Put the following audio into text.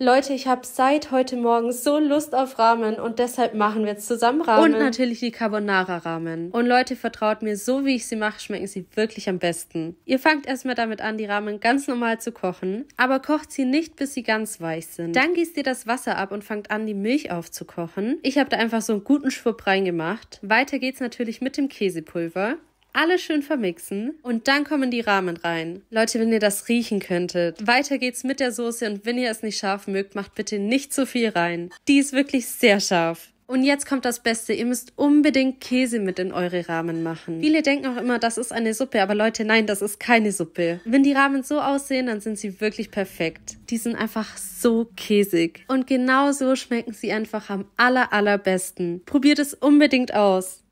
Leute, ich habe seit heute Morgen so Lust auf Ramen und deshalb machen wir jetzt zusammen Ramen. Und natürlich die Carbonara-Ramen. Und Leute, vertraut mir, so wie ich sie mache, schmecken sie wirklich am besten. Ihr fangt erstmal damit an, die Ramen ganz normal zu kochen, aber kocht sie nicht, bis sie ganz weich sind. Dann gießt ihr das Wasser ab und fangt an, die Milch aufzukochen. Ich habe da einfach so einen guten Schwupp reingemacht. Weiter geht's natürlich mit dem Käsepulver alle schön vermixen und dann kommen die Ramen rein. Leute, wenn ihr das riechen könntet. Weiter geht's mit der Soße und wenn ihr es nicht scharf mögt, macht bitte nicht zu viel rein. Die ist wirklich sehr scharf. Und jetzt kommt das Beste, ihr müsst unbedingt Käse mit in eure Ramen machen. Viele denken auch immer, das ist eine Suppe, aber Leute, nein, das ist keine Suppe. Wenn die Ramen so aussehen, dann sind sie wirklich perfekt. Die sind einfach so käsig. Und genau so schmecken sie einfach am aller allerbesten. Probiert es unbedingt aus.